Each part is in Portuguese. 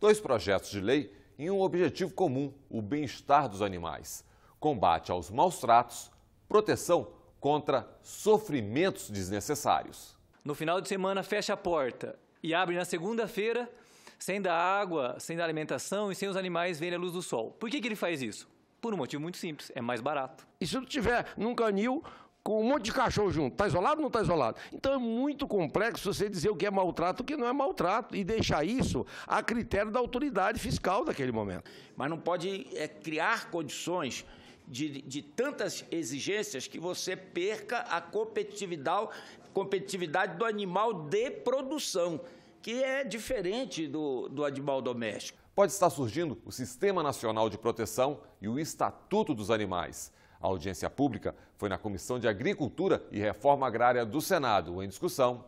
dois projetos de lei em um objetivo comum: o bem-estar dos animais, combate aos maus tratos, proteção contra sofrimentos desnecessários. No final de semana, fecha a porta e abre na segunda-feira, sem dar água, sem dar alimentação e sem os animais verem a luz do sol. Por que, que ele faz isso? Por um motivo muito simples, é mais barato. E se tu tiver num canil, com um monte de cachorro junto. Está isolado ou não está isolado? Então é muito complexo você dizer o que é maltrato e o que não é maltrato e deixar isso a critério da autoridade fiscal daquele momento. Mas não pode é, criar condições de, de, tantas exigências que você perca a competitividade, competitividade do animal de produção, que é diferente do, do animal doméstico. Pode estar surgindo o Sistema Nacional de Proteção e o Estatuto dos Animais. A audiência pública foi na Comissão de Agricultura e Reforma Agrária do Senado. Em discussão,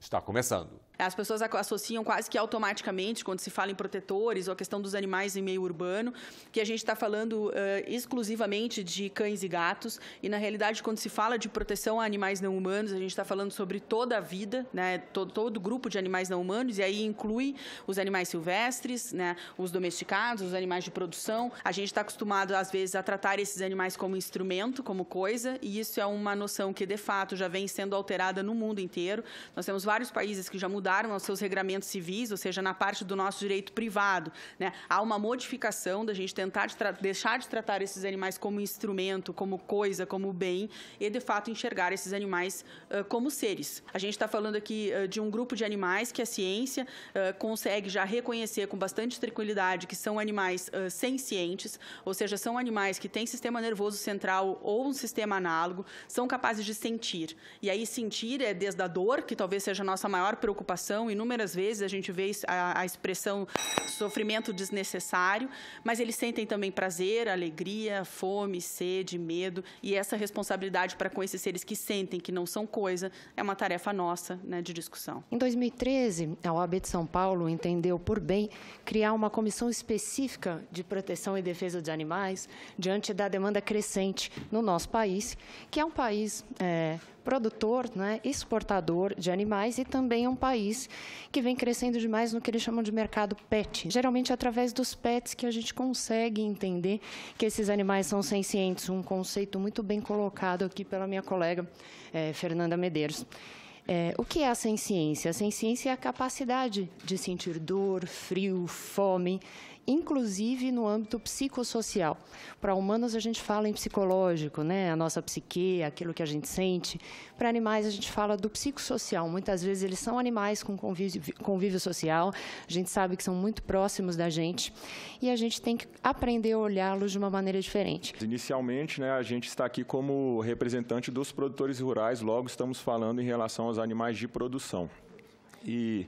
está começando. As pessoas associam quase que automaticamente, quando se fala em protetores ou a questão dos animais em meio urbano, que a gente está falando uh, exclusivamente de cães e gatos. E, na realidade, quando se fala de proteção a animais não humanos, a gente está falando sobre toda a vida, né, todo, todo grupo de animais não humanos, e aí inclui os animais silvestres, né, os domesticados, os animais de produção. A gente está acostumado, às vezes, a tratar esses animais como instrumento, como coisa, e isso é uma noção que, de fato, já vem sendo alterada no mundo inteiro. Nós temos vários países que já mudaram mudaram aos seus regramentos civis, ou seja, na parte do nosso direito privado. Né? Há uma modificação da gente tentar de deixar de tratar esses animais como instrumento, como coisa, como bem, e de fato enxergar esses animais uh, como seres. A gente está falando aqui uh, de um grupo de animais que a ciência uh, consegue já reconhecer com bastante tranquilidade que são animais uh, sencientes, ou seja, são animais que têm sistema nervoso central ou um sistema análogo, são capazes de sentir. E aí sentir é desde a dor, que talvez seja a nossa maior preocupação, Inúmeras vezes a gente vê a, a expressão sofrimento desnecessário, mas eles sentem também prazer, alegria, fome, sede, medo. E essa responsabilidade para com esses seres que sentem que não são coisa é uma tarefa nossa né, de discussão. Em 2013, a OAB de São Paulo entendeu por bem criar uma comissão específica de proteção e defesa dos animais diante da demanda crescente no nosso país, que é um país é, produtor, né, exportador de animais e também é um país que vem crescendo demais no que eles chamam de mercado pet. Geralmente é através dos pets que a gente consegue entender que esses animais são sencientes, um conceito muito bem colocado aqui pela minha colega é, Fernanda Medeiros. É, o que é a senciência? A senciência é a capacidade de sentir dor, frio, fome, inclusive no âmbito psicossocial. Para humanos, a gente fala em psicológico, né? a nossa psique, aquilo que a gente sente. Para animais, a gente fala do psicossocial. Muitas vezes, eles são animais com convívio, convívio social, a gente sabe que são muito próximos da gente, e a gente tem que aprender a olhá-los de uma maneira diferente. Inicialmente, né, a gente está aqui como representante dos produtores rurais, logo estamos falando em relação aos animais de produção. E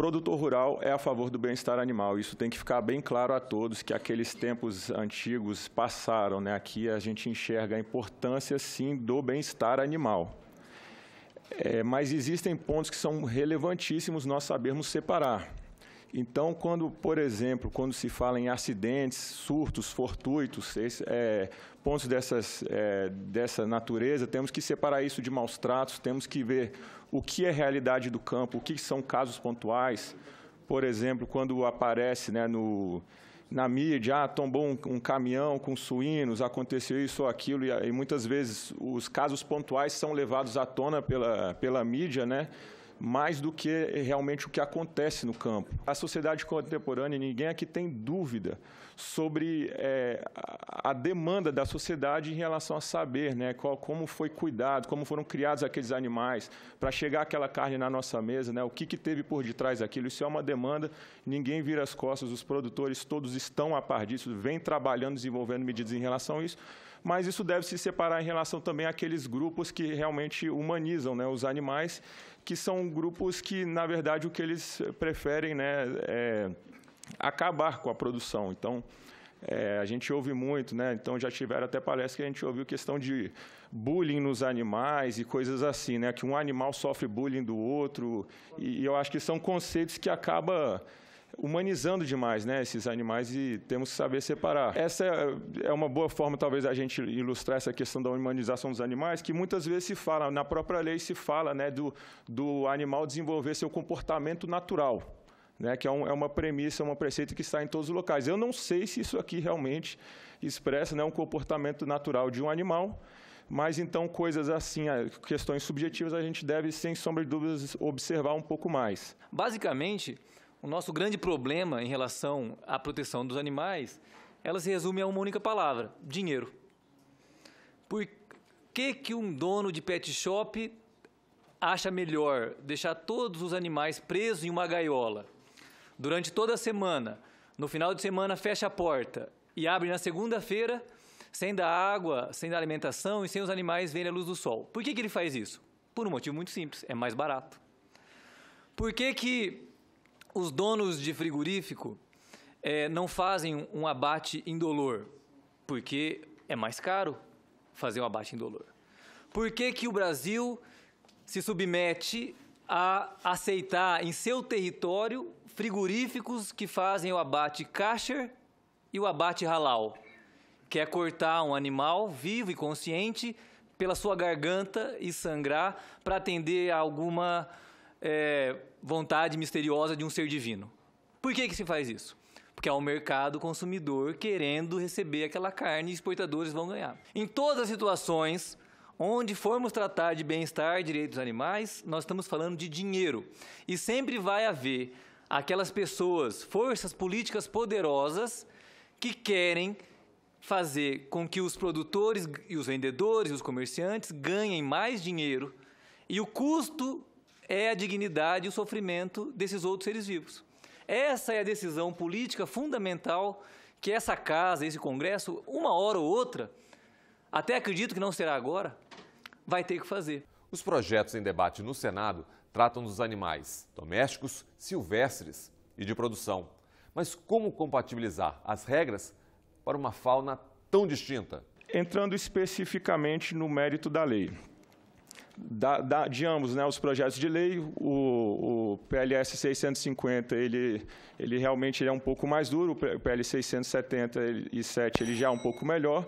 produtor rural é a favor do bem-estar animal. Isso tem que ficar bem claro a todos que aqueles tempos antigos passaram. Né? Aqui a gente enxerga a importância, sim, do bem-estar animal. É, mas existem pontos que são relevantíssimos nós sabermos separar. Então, quando, por exemplo, quando se fala em acidentes, surtos fortuitos, é, pontos dessas, é, dessa natureza, temos que separar isso de maus tratos, temos que ver o que é realidade do campo, o que são casos pontuais. Por exemplo, quando aparece né, no, na mídia, ah, tombou um, um, caminhão com suínos, aconteceu isso ou aquilo, e, e, muitas vezes os casos pontuais são levados à tona pela, pela mídia, né? mais do que realmente o que acontece no campo. A sociedade contemporânea, ninguém aqui tem dúvida sobre é, a demanda da sociedade em relação a saber né, qual, como foi cuidado, como foram criados aqueles animais, para chegar aquela carne na nossa mesa, né, o que, que teve por detrás daquilo. Isso é uma demanda, ninguém vira as costas, os produtores todos estão a par disso, vêm trabalhando, desenvolvendo medidas em relação a isso mas isso deve se separar em relação também àqueles grupos que realmente humanizam né, os animais que são grupos que, na verdade, o que eles preferem né, é acabar com a produção. Então, é, a gente ouve muito, né? então já tiveram até palestras que a gente ouviu questão de bullying nos animais e coisas assim, né? que um animal sofre bullying do outro, e, e eu acho que são conceitos que acabam humanizando demais né, esses animais e temos que saber separar. Essa é, é uma boa forma, talvez, a gente ilustrar essa questão da humanização dos animais, que muitas vezes se fala, na própria lei se fala né, do, do animal desenvolver seu comportamento natural. Né, que é, um, é, uma premissa, uma preceita que está em todos os locais. Eu não sei se isso aqui realmente expressa né, um comportamento natural de um animal, mas então coisas assim, questões subjetivas, a gente deve, sem sombra de dúvidas, observar um pouco mais. Basicamente, o nosso grande problema em relação à proteção dos animais, ela se resume a uma única palavra: dinheiro. Por que que um dono de pet shop acha melhor deixar todos os animais presos em uma gaiola durante toda a semana? No final de semana fecha a porta e abre na segunda-feira sem dar água, sem dar alimentação e sem os animais verem a luz do sol. Por que, que ele faz isso? Por um motivo muito simples, é mais barato. Por que, que os donos de frigorífico é, não fazem um abate indolor, porque é mais caro fazer um abate indolor. Por que, que o Brasil se submete a aceitar em seu território frigoríficos que fazem o abate kasher e o abate halal, que é cortar um animal vivo e consciente pela sua garganta e sangrar para atender a alguma é, vontade misteriosa de um ser divino. Por que, que se faz isso? Porque há um mercado consumidor querendo receber aquela carne e exportadores vão ganhar. Em todas as situações onde formos tratar de bem-estar e direitos dos animais, nós estamos falando de dinheiro. E sempre vai haver aquelas pessoas, forças políticas poderosas que querem fazer com que os produtores e os vendedores e os comerciantes ganhem mais dinheiro e o custo é a dignidade e o sofrimento desses outros seres vivos. Essa é a decisão política fundamental que essa casa, esse Congresso, uma hora ou outra, até acredito que não será agora, vai ter que fazer. Os projetos em debate no Senado tratam dos animais domésticos, silvestres e de produção. Mas como compatibilizar as regras para uma fauna tão distinta? Entrando especificamente no mérito da lei, da, da, de ambos, né, os projetos de lei, o, o PLS 650 ele, ele realmente ele é um pouco mais duro, o PL 677 ele já é um pouco melhor.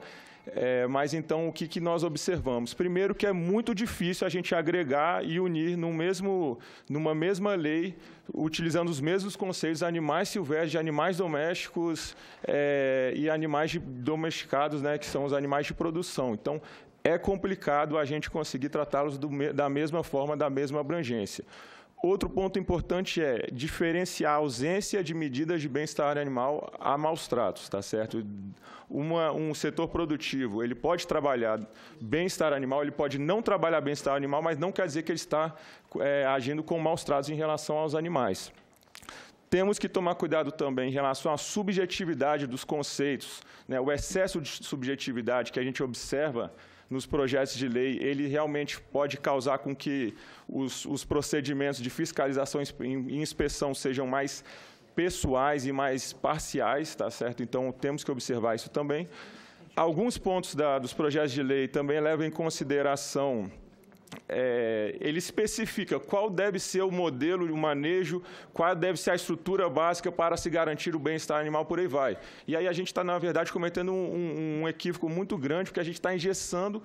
É, mas então o que, que nós observamos? Primeiro que é muito difícil a gente agregar e unir num mesmo, numa mesma lei, utilizando os mesmos conceitos, animais silvestres, animais domésticos é, e animais de, domesticados, né, que são os animais de produção. Então, é complicado a gente conseguir tratá-los da mesma forma, da mesma abrangência. Outro ponto importante é diferenciar a ausência de medidas de bem-estar animal a maus tratos, tá certo? Uma, um setor produtivo, ele pode trabalhar bem-estar animal, ele pode não trabalhar bem-estar animal, mas não quer dizer que ele está é, agindo com maus tratos em relação aos animais. Temos que tomar cuidado também em relação à subjetividade dos conceitos, né? o excesso de subjetividade que a gente observa nos projetos de lei, ele realmente pode causar com que os, os procedimentos de fiscalização e inspeção sejam mais pessoais e mais parciais, tá certo? Então, temos que observar isso também. Alguns pontos da, dos projetos de lei também levam em consideração é, ele especifica qual deve ser o modelo de manejo, qual deve ser a estrutura básica para se garantir o bem-estar animal, por aí vai. E aí a gente está, na verdade, cometendo um, um, um, equívoco muito grande, porque a gente está engessando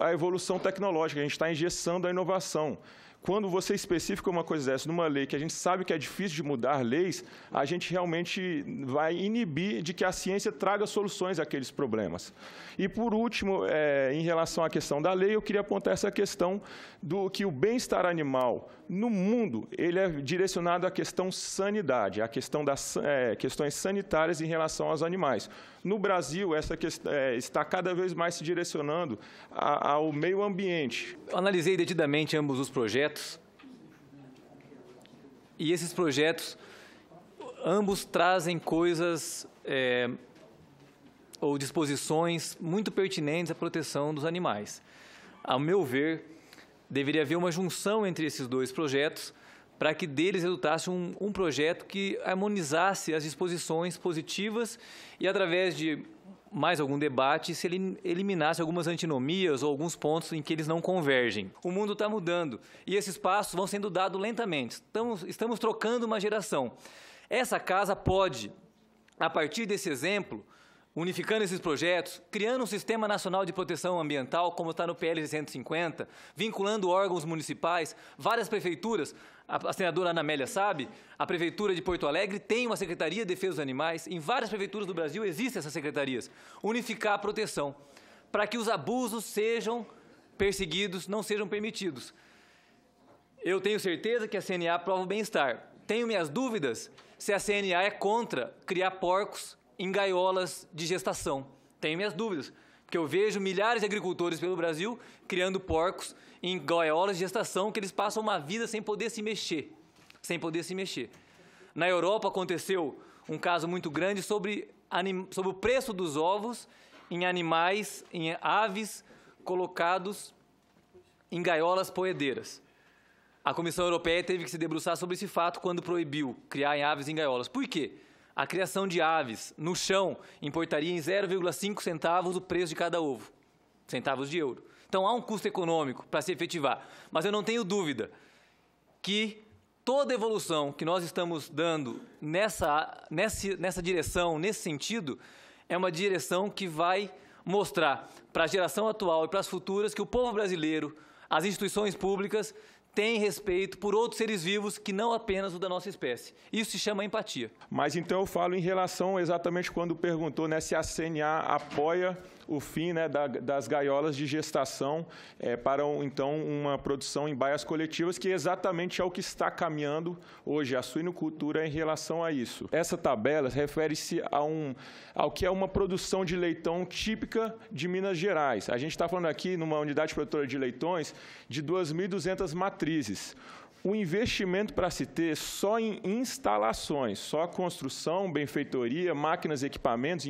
a evolução tecnológica, a gente está engessando a inovação quando você especifica uma coisa dessa numa lei que a gente sabe que é difícil de mudar leis, a gente realmente vai inibir de que a ciência traga soluções àqueles problemas. E, por último, é, em relação à questão da lei, eu queria apontar essa questão do que o bem-estar animal no mundo ele é direcionado à questão sanidade, à questão das é, questões sanitárias em relação aos animais. No Brasil, essa questão é, está cada vez mais se direcionando a, ao meio ambiente. Eu analisei detidamente ambos os projetos projetos. E esses projetos, ambos trazem coisas é, ou disposições muito pertinentes à proteção dos animais. A meu ver, deveria haver uma junção entre esses dois projetos para que deles resultasse um, um projeto que harmonizasse as disposições positivas e, através de mais algum debate se ele eliminasse algumas antinomias ou alguns pontos em que eles não convergem. O mundo está mudando e esses passos vão sendo dados lentamente. Estamos, estamos trocando uma geração. Essa casa pode, a partir desse exemplo, Unificando esses projetos, criando um Sistema Nacional de Proteção Ambiental, como está no PL 150, vinculando órgãos municipais, várias prefeituras, a senadora Ana Amélia sabe, a Prefeitura de Porto Alegre tem uma Secretaria de Defesa dos Animais, em várias prefeituras do Brasil existem essas secretarias. Unificar a proteção, para que os abusos sejam perseguidos, não sejam permitidos. Eu tenho certeza que a CNA prova o bem-estar. Tenho minhas dúvidas se a CNA é contra criar porcos em gaiolas de gestação. Tenho minhas dúvidas, porque eu vejo milhares de agricultores pelo Brasil criando porcos em gaiolas de gestação que eles passam uma vida sem poder se mexer, sem poder se mexer. Na Europa aconteceu um caso muito grande sobre, sobre o preço dos ovos em animais, em aves colocados em gaiolas poedeiras. A Comissão Europeia teve que se debruçar sobre esse fato quando proibiu criar em aves em gaiolas. Por quê? A criação de aves no chão importaria em 0,5 centavos o preço de cada ovo, centavos de euro. Então há um custo econômico para se efetivar, mas eu não tenho dúvida que toda evolução que nós estamos dando nessa, nessa, nessa direção, nesse sentido, é uma direção que vai mostrar para a geração atual e para as futuras que o povo brasileiro, as instituições públicas têm respeito por outros seres vivos que não apenas o da nossa espécie. Isso se chama empatia. Mas então eu falo em relação exatamente quando perguntou né, se a CNA apoia o fim né, da, das gaiolas de gestação é, para, então, uma produção em baias coletivas, que exatamente é o que está caminhando hoje a suinocultura em relação a isso. Essa tabela refere-se a um, ao que é uma produção de leitão típica de Minas Gerais. A gente está falando aqui, numa unidade produtora de leitões, de 2.200 matrizes o investimento para se ter só em instalações, só construção, benfeitoria, máquinas, equipamentos,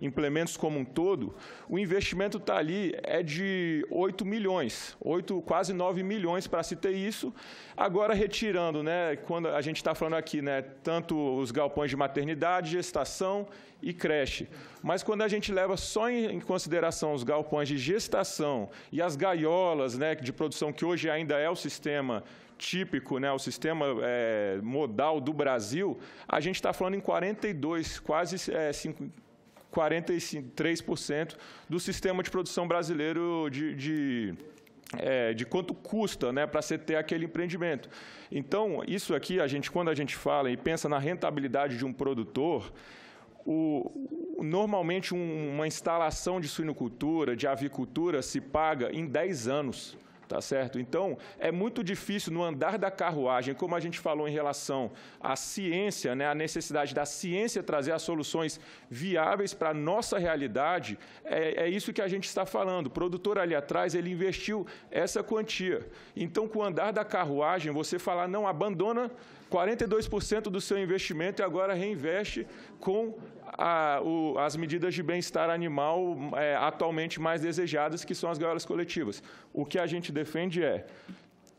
implementos como um todo, o investimento está ali é de 8 milhões, 8, quase 9 milhões para se ter isso. Agora, retirando, né, quando a gente está falando aqui, né, tanto os galpões de maternidade, gestação e creche. Mas quando a gente leva só em, consideração os galpões de gestação e as gaiolas né, de produção, que hoje ainda é o sistema, sistema típico, né, o sistema é, modal do Brasil, a gente está falando em 42, quase é, 5, 43% do sistema de produção brasileiro de, de é, de quanto custa né, para você ter aquele empreendimento. Então, isso aqui, a gente, quando a gente fala e pensa na rentabilidade de um produtor, o, normalmente um, uma instalação de suinocultura, de avicultura, se paga em 10 anos. Tá certo? Então, é muito difícil no andar da carruagem, como a gente falou em relação à ciência, né, a necessidade da ciência trazer as soluções viáveis para a nossa realidade, é, é isso que a gente está falando. O produtor ali atrás, ele investiu essa quantia. Então, com o andar da carruagem, você falar, não, abandona 42% do seu investimento e agora reinveste com a, o, as medidas de bem-estar animal é, atualmente mais desejadas, que são as gaiolas coletivas. O que a gente defende é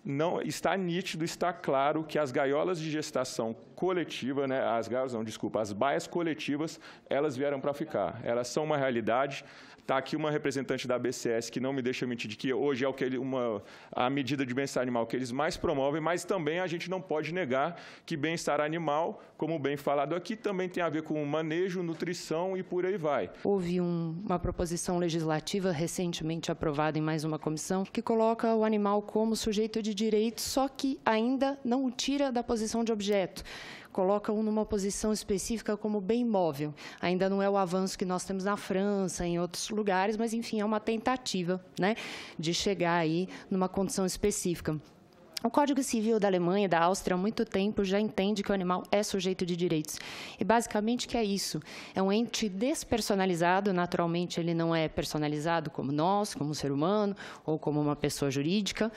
não, está nítido, está claro que as gaiolas de gestação coletiva, né, as gaiolas, não, desculpa, as baias coletivas, elas vieram para ficar. Elas são uma realidade. Está aqui uma representante da ABCS que não me deixa mentir de que hoje é o que ele, uma, a medida de bem-estar animal que eles mais promovem, mas também a gente não pode negar que bem-estar animal, como bem falado aqui, também tem a ver com manejo, nutrição e por aí vai. Houve um, uma proposição legislativa recentemente aprovada em mais uma comissão que coloca o animal como sujeito de direito, só que ainda não o tira da posição de objeto coloca um numa posição específica como bem móvel. Ainda não é o avanço que nós temos na França, em outros lugares, mas, enfim, é uma tentativa né, de chegar aí numa condição específica. O Código Civil da Alemanha e da Áustria há muito tempo já entende que o animal é sujeito de direitos. E basicamente que é isso. É um ente despersonalizado, naturalmente ele não é personalizado como nós, como um ser humano ou como uma pessoa jurídica,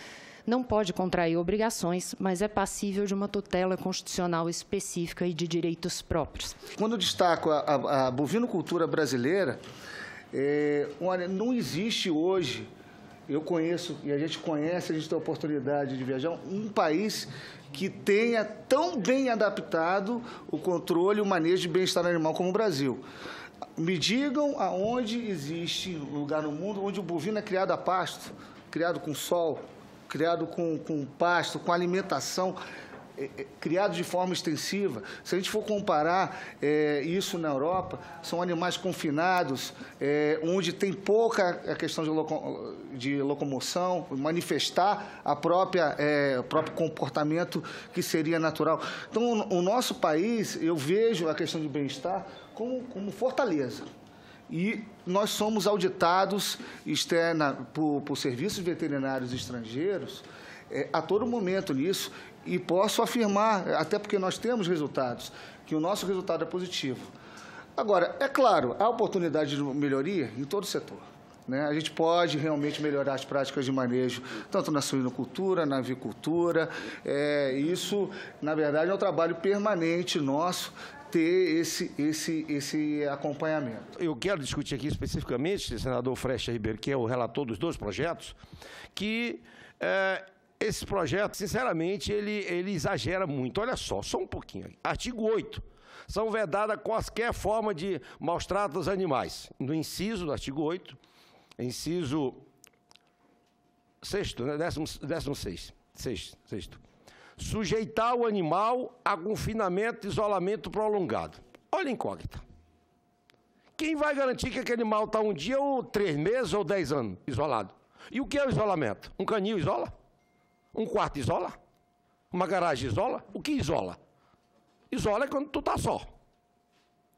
não pode contrair obrigações, mas é passível de uma tutela constitucional específica e de direitos próprios. Quando destaco a, a, a bovinocultura brasileira, é, olha, não existe hoje, eu conheço e a gente conhece, a gente tem a oportunidade de viajar, um país que tenha tão bem adaptado o controle e o manejo de bem-estar animal como o Brasil. Me digam aonde existe um lugar no mundo onde o bovino é criado a pasto, criado com sol, criado com, com pasto, com alimentação, é, é, criado de forma extensiva. Se a gente for comparar é, isso na Europa, são animais confinados, é, onde tem pouca a questão de, loco, de locomoção, manifestar a própria, é, o próprio comportamento que seria natural. Então, o, o nosso país, eu vejo a questão de bem-estar como, como fortaleza e nós somos auditados externa é, por, por serviços veterinários estrangeiros é, a todo momento nisso e posso afirmar, até porque nós temos resultados, que o nosso resultado é positivo. Agora, é claro, há oportunidade de melhoria em todo o setor. Né? A gente pode realmente melhorar as práticas de manejo, tanto na suinocultura, na avicultura. É, isso, na verdade, é um trabalho permanente nosso ter esse, esse, esse acompanhamento. Eu quero discutir aqui especificamente, senador Frecha Ribeiro, que é o relator dos dois projetos, que é, esse projeto, sinceramente, ele, ele exagera muito. Olha só, só um pouquinho. Artigo 8. São vedadas qualquer forma de maus tratos aos animais. No inciso do artigo 8, inciso sexto, né? décimo, décimo seis, sexto sujeitar o animal a confinamento e isolamento prolongado. Olha a incógnita. Quem vai garantir que aquele animal está um dia ou três meses ou dez anos isolado? E o que é o isolamento? Um canil isola? Um quarto isola? Uma garagem isola? O que isola? Isola é quando tu está só.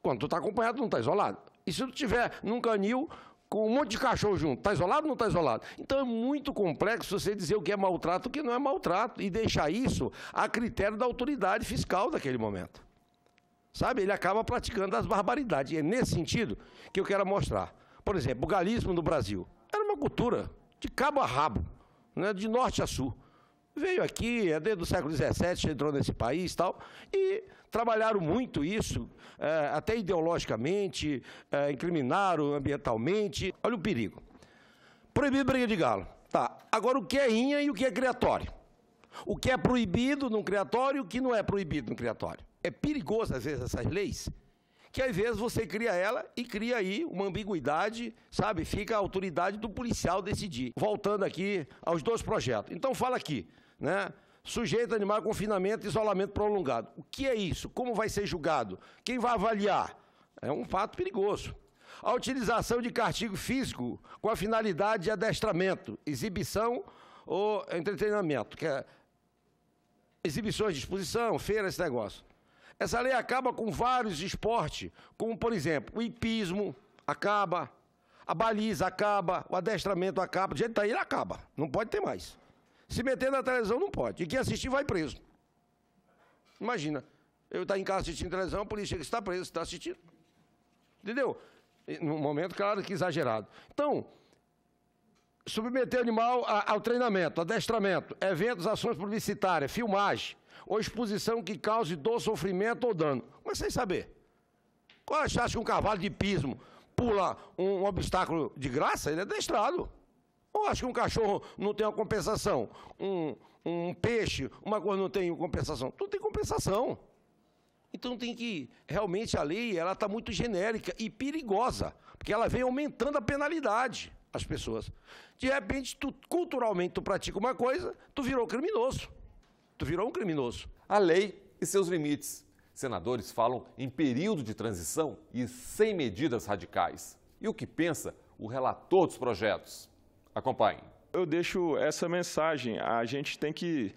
Quando tu está acompanhado, não está isolado. E se tu tiver num canil com um monte de cachorro junto. Está isolado ou não está isolado? Então é muito complexo você dizer o que é maltrato e o que não é maltrato e deixar isso a critério da autoridade fiscal daquele momento. Sabe? Ele acaba praticando as barbaridades. E é nesse sentido que eu quero mostrar. Por exemplo, o galismo no Brasil era uma cultura de cabo a rabo, né? de norte a sul veio aqui, é desde o século XVII, entrou nesse país e tal, e trabalharam muito isso, é, até ideologicamente, é, incriminaram ambientalmente. Olha o perigo. Proibir briga de galo. Tá, agora o que é inha e o que é criatório? O que é proibido no criatório e o que não é proibido no criatório? É perigoso, às vezes, essas leis, que às vezes você cria ela e cria aí uma ambiguidade, sabe? Fica a autoridade do policial decidir. Voltando aqui aos dois projetos. Então, fala aqui né? Sujeito animal confinamento e isolamento prolongado. O que é isso? Como vai ser julgado? Quem vai avaliar? É um fato perigoso. A utilização de castigo físico com a finalidade de adestramento, exibição ou entretenimento, que é exibições de exposição, feira, esse negócio. Essa lei acaba com vários esportes, como, por exemplo, o hipismo acaba, a baliza acaba, o adestramento acaba, do jeito que está aí, ele acaba, não pode ter mais. Se meter na televisão não pode. E quem assistir vai preso. Imagina. Eu estar tá em casa assistindo televisão, a polícia que está preso, está assistindo. Entendeu? No momento, claro que exagerado. Então, submeter o animal ao treinamento, adestramento, eventos, ações publicitárias, filmagem ou exposição que cause dor, sofrimento ou dano. Mas sem saber. Qual achasse que um cavalo de pismo pula um obstáculo de graça? Ele é adestrado. Ou acho que um cachorro não tem uma compensação? Um, um peixe, uma coisa não tem compensação? Tudo tem compensação. Então tem que, realmente a lei, ela está muito genérica e perigosa, porque ela vem aumentando a penalidade às pessoas. De repente, tu, culturalmente, tu pratica uma coisa, tu virou criminoso. Tu virou um criminoso. A lei e seus limites. Senadores falam em período de transição e sem medidas radicais. E o que pensa o relator dos projetos? Acompanhe. Eu deixo essa mensagem. A gente tem que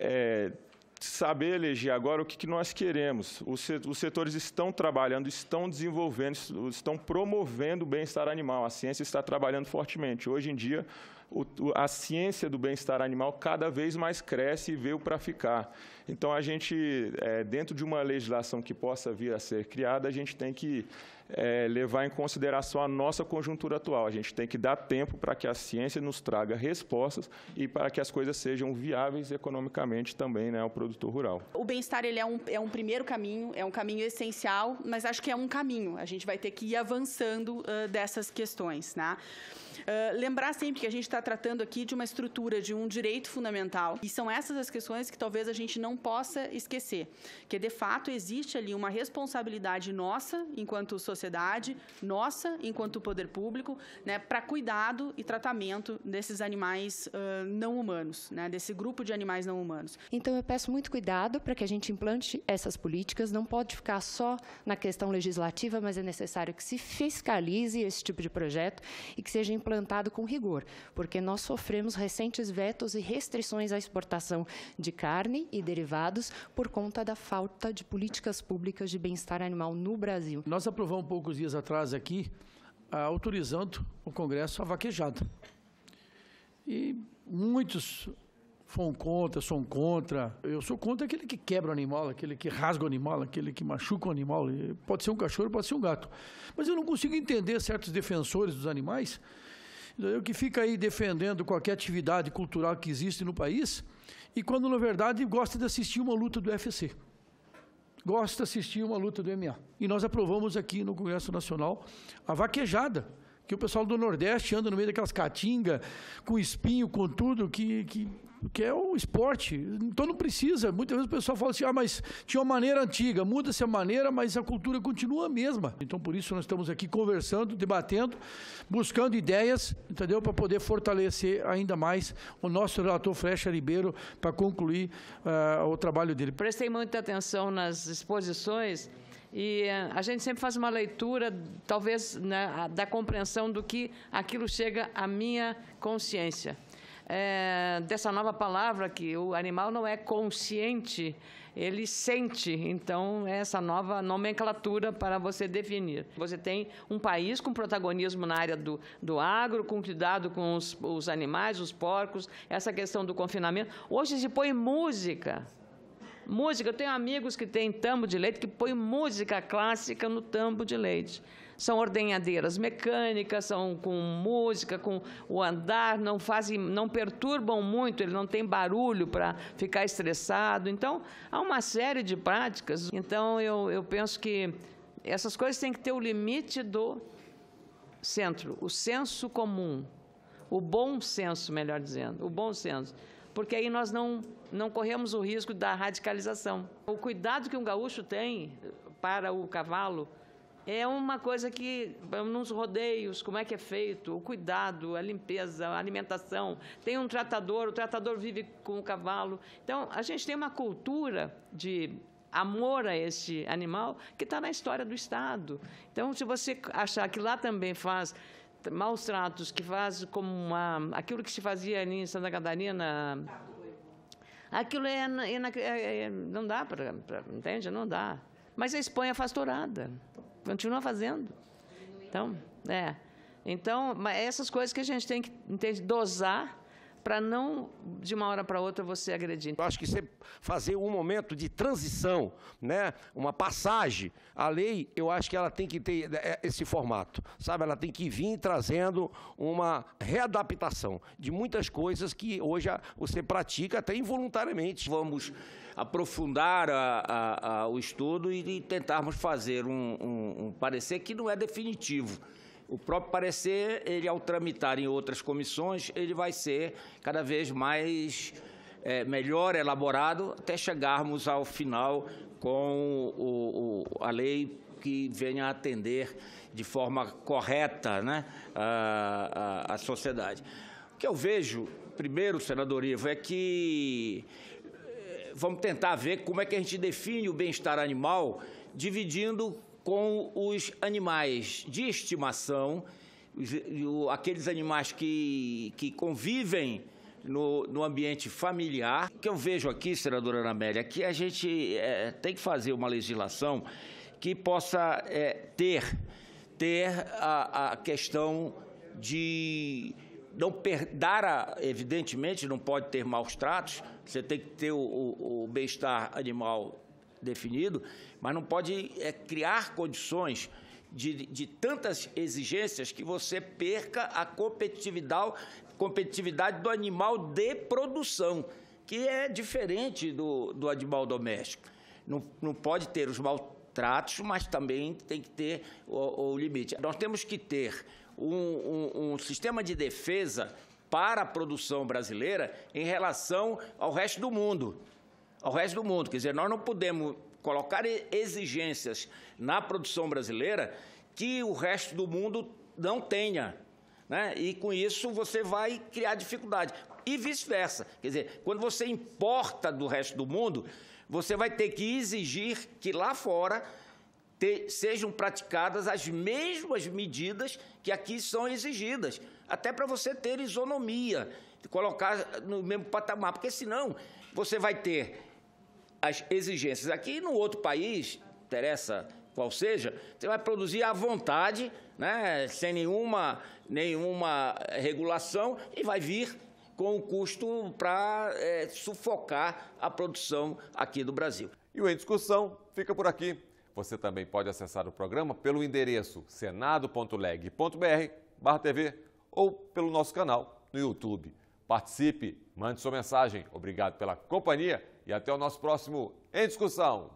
é, saber eleger agora o que, que nós queremos. Os, os setores estão trabalhando, estão desenvolvendo, estão promovendo o bem-estar animal. A ciência está trabalhando fortemente. Hoje em dia, o, a ciência do bem-estar animal cada vez mais cresce e veio para ficar. Então, a gente, é, dentro de uma legislação que possa vir a ser criada, a gente tem que é, levar em consideração a nossa conjuntura atual. A gente tem que dar tempo para que a ciência nos traga respostas e para que as coisas sejam viáveis economicamente também né, ao produtor rural. O bem-estar ele é um, é um primeiro caminho, é um caminho essencial, mas acho que é um caminho. A gente vai ter que ir avançando uh, dessas questões. Né? Uh, lembrar sempre que a gente está tratando aqui de uma estrutura, de um direito fundamental. E são essas as questões que talvez a gente não possa esquecer. Que, de fato, existe ali uma responsabilidade nossa, enquanto sociedade, sociedade, nossa enquanto poder público, né, para cuidado e tratamento desses animais uh, não humanos, né, desse grupo de animais não humanos. Então eu peço muito cuidado para que a gente implante essas políticas, não pode ficar só na questão legislativa, mas é necessário que se fiscalize esse tipo de projeto e que seja implantado com rigor, porque nós sofremos recentes vetos e restrições à exportação de carne e derivados por conta da falta de políticas públicas de bem-estar animal no Brasil. Nós aprovamos poucos dias atrás aqui, ah, autorizando o Congresso a vaquejada. E muitos foram contra, são contra. Eu sou contra aquele que quebra o animal, aquele que rasga o animal, aquele que machuca o animal. Pode ser um cachorro, pode ser um gato. Mas eu não consigo entender certos defensores dos animais, então, eu que fica aí defendendo qualquer atividade cultural que existe no país, e quando, na verdade, gosta de assistir uma luta do UFC gosta de assistir uma luta do MMA. E nós aprovamos aqui no Congresso Nacional a vaquejada que o pessoal do Nordeste anda no meio daquelas catingas, com espinho, com tudo, que, que, que é o esporte. Então não precisa. Muitas vezes o pessoal fala assim, ah, mas tinha uma maneira antiga, muda-se a maneira, mas a cultura continua a mesma. Então por isso nós estamos aqui conversando, debatendo, buscando ideias, entendeu? Para poder fortalecer ainda mais o nosso relator Frecha Ribeiro para concluir uh, o trabalho dele. Prestei muita atenção nas exposições e eh, a gente sempre faz uma leitura, talvez, né, da compreensão do que aquilo chega à minha consciência. É, dessa nova palavra que o animal não é consciente, ele sente. Então, é essa nova nomenclatura para você definir. Você tem um país com protagonismo na área do, do agro, com cuidado com os, os animais, os porcos, essa questão do confinamento. Hoje se põe música Música, eu tenho amigos que têm tambo de leite que põem música clássica no tambo de leite. São ordenhadeiras mecânicas, são com música, com o andar, não fazem, não perturbam muito, ele não tem barulho para ficar estressado. Então, há uma série de práticas. Então, eu, eu penso que essas coisas têm que ter o limite do centro, o senso comum, o bom senso, melhor dizendo, o bom senso porque aí nós não, não corremos o risco da radicalização. O cuidado que um gaúcho tem para o cavalo é uma coisa que, nos rodeios, como é que é feito, o cuidado, a limpeza, a alimentação. Tem um tratador, o tratador vive com o cavalo. Então, a gente tem uma cultura de amor a este animal que está na história do Estado. Então, se você achar que lá também faz maus tratos que faz como uma, aquilo que se fazia ali em Santa Catarina. Aquilo é, é, é, é não dá para, entende? Não dá. Mas a Espanha faz tourada, continua fazendo. Então, é. Então, essas coisas que a gente tem que entende, dosar para não, de uma hora para outra, você agredir. Eu acho que você fazer um momento de transição, né, uma passagem, a lei, eu acho que ela tem que ter é, é, esse formato, sabe? Ela tem que vir trazendo uma readaptação de muitas coisas que hoje você pratica até involuntariamente. Vamos aprofundar a, a, a, o estudo e, tentarmos fazer um, um, um parecer que não é definitivo. O próprio parecer, ele ao tramitar em outras comissões, ele vai ser cada vez mais é, melhor elaborado até chegarmos ao final com o, o, a lei que venha atender de forma correta né, a, a, a sociedade. O que eu vejo, primeiro, senador Ivo, é que é, vamos tentar ver como é que a gente define o bem-estar animal dividindo com os animais de estimação, aqueles animais que, que convivem no, no, ambiente familiar. O que eu vejo aqui, senadora Ana é que a gente é, tem que fazer uma legislação que possa é, ter, ter a, a questão de não per, dar, a, evidentemente, não pode ter maus tratos, você tem que ter o, o, o bem-estar animal definido, mas não pode é, criar condições de, de, tantas exigências que você perca a competitividade, competitividade do animal de produção, que é diferente do, do animal doméstico. Não, não pode ter os maltratos, mas também tem que ter o, o limite. Nós temos que ter um, um, um sistema de defesa para a produção brasileira em relação ao resto do mundo ao resto do mundo. Quer dizer, nós não podemos colocar exigências na produção brasileira que o resto do mundo não tenha. Né? E com isso você vai criar dificuldade. E vice-versa. Quer dizer, quando você importa do resto do mundo, você vai ter que exigir que lá fora te, sejam praticadas as mesmas medidas que aqui são exigidas, até para você ter isonomia, colocar no mesmo patamar, porque senão você vai ter as exigências. Aqui no outro país, interessa qual seja, você vai produzir à vontade, né, sem nenhuma, nenhuma eh, regulação e vai vir com o custo para é, eh, sufocar a produção aqui do Brasil. E o Em Discussão fica por aqui. Você também pode acessar o programa pelo endereço senado.leg.br barra TV ou pelo nosso canal no YouTube. Participe, mande sua mensagem. Obrigado pela companhia e até o nosso próximo Em Discussão.